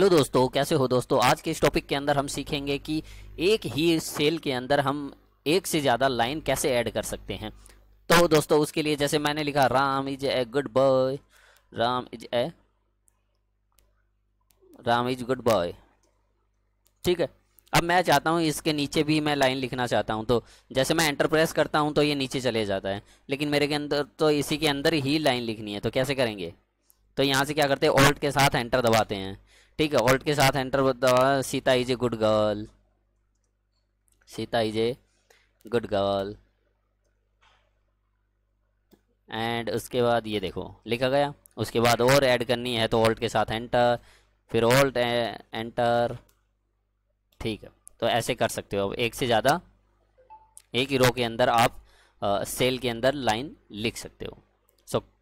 hello दोस्तों कैसे हो दोस्तों आज के इस टॉपिक के अंदर हम सीखेंगे कि एक ही सेल के अंदर हम एक से ज़्यादा लाइन कैसे ऐड कर सकते हैं तो दोस्तों उसके लिए जैसे मैंने लिखा Ram is a good boy Ram is a Ram is good boy ठीक है अब मैं चाहता हूँ इसके नीचे भी मैं लाइन लिखना चाहता हूँ तो जैसे मैं एंटर प्रेस करता हूँ तो ये नीचे चले जाता है लेकिन मेरे के अंदर तो इसी के अंदर ही लाइन लिखनी है तो कैसे करेंगे तो यहाँ से क्या करते हैं ऑल्ट के साथ एंटर दबाते हैं ठीक है ऑल्ट के साथ एंटर दबा Sita is a good girl Sita is a good girl and उसके बाद ये देखो लिखा गया उसके बाद और ऐड करनी है तो ऑल्ट के साथ एंटर फिर ऑल्ट एंटर ठीक है तो ऐसे कर सकते हो अब एक से ज़्यादा एक ही रो के अंदर आप आ, सेल के अंदर लाइन लिख सकते हो सो so,